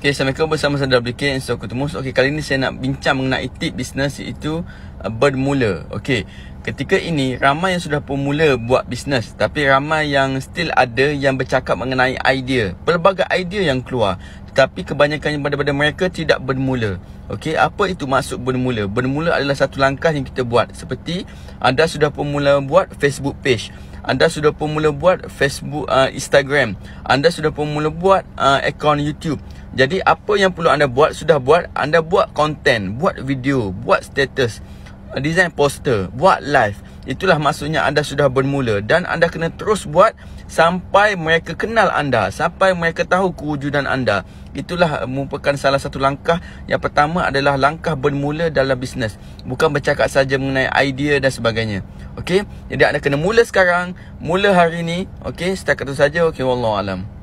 Okay, Assalamualaikum bersama saya WK and so aku temus. Okay, kali ni saya nak bincang mengenai tip bisnes iaitu uh, bermula. Okay, ketika ini ramai yang sudah pemula buat bisnes tapi ramai yang still ada yang bercakap mengenai idea. Pelbagai idea yang keluar tetapi kebanyakan daripada mereka tidak bermula. Okey, apa itu maksud bermula? Bermula adalah satu langkah yang kita buat. Seperti anda sudah pemula buat Facebook page. Anda sudah pemula buat Facebook uh, Instagram. Anda sudah pemula buat uh, akaun YouTube. Jadi apa yang perlu anda buat sudah buat anda buat konten, buat video, buat status, uh, design poster, buat live. Itulah maksudnya anda sudah bermula dan anda kena terus buat sampai mereka kenal anda, sampai mereka tahu kewujudan anda. Itulah uh, merupakan salah satu langkah yang pertama adalah langkah bermula dalam bisnes, bukan bercakap saja mengenai idea dan sebagainya. Okey, jadi anda kena mula sekarang, mula hari ini. Okey, setakat itu saja. Okey, wallahualam.